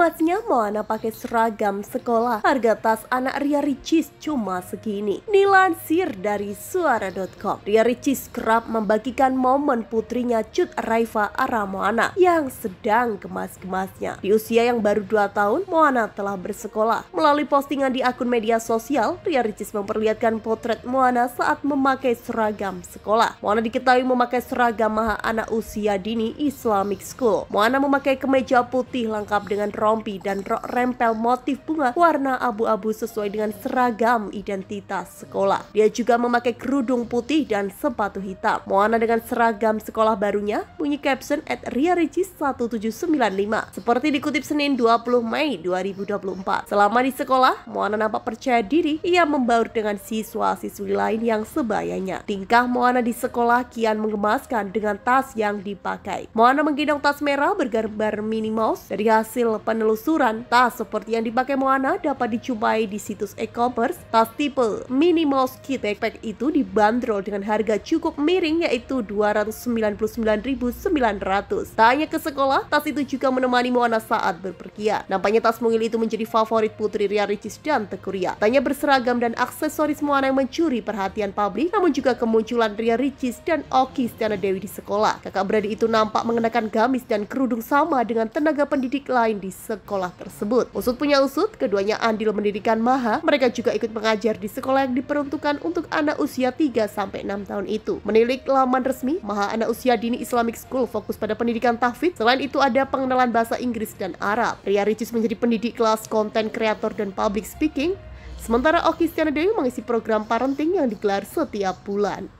Gematnya Moana pakai seragam sekolah. Harga tas anak Ria Ricis cuma segini. Dilansir dari suara.com, Ria Ricis kerap membagikan momen putrinya Cut Raifa Aramoana yang sedang gemas-gemasnya. Di usia yang baru 2 tahun, Moana telah bersekolah. Melalui postingan di akun media sosial, Ria Ricis memperlihatkan potret Moana saat memakai seragam sekolah. Moana diketahui memakai seragam maha anak usia dini Islamic School. Moana memakai kemeja putih lengkap dengan rok rompi dan rok rempel motif bunga warna abu-abu sesuai dengan seragam identitas sekolah. Dia juga memakai kerudung putih dan sepatu hitam. Moana dengan seragam sekolah barunya bunyi caption at Ria Regis 1795. Seperti dikutip Senin 20 Mei 2024. Selama di sekolah, Moana nampak percaya diri ia membaur dengan siswa-siswi lain yang sebayanya. Tingkah Moana di sekolah kian mengemaskan dengan tas yang dipakai. Moana menggendong tas merah bergambar Minnie Mouse dari hasil pen penelusuran, tas seperti yang dipakai Moana dapat dijumpai di situs e-commerce. Tas tipe Mini Mouse Kit Backpack itu dibanderol dengan harga cukup miring yaitu 299.900. Tak hanya ke sekolah, tas itu juga menemani Moana saat berpergian. Nampaknya tas mungil itu menjadi favorit putri Ria Ricis dan Tekuria. Tanya berseragam dan aksesoris Moana yang mencuri perhatian publik, namun juga kemunculan Ria Ricis dan Oki Stiana Dewi di sekolah. Kakak beradik itu nampak mengenakan gamis dan kerudung sama dengan tenaga pendidik lain di sekolah sekolah tersebut. Usut punya usut, keduanya andil mendirikan Maha, mereka juga ikut mengajar di sekolah yang diperuntukkan untuk anak usia 3-6 tahun itu. Menilik laman resmi, Maha Anak Usia Dini Islamic School fokus pada pendidikan tahfidz. Selain itu ada pengenalan bahasa Inggris dan Arab. Ria Ricis menjadi pendidik kelas konten kreator dan public speaking, sementara Oki Stiana Dewi mengisi program parenting yang digelar setiap bulan.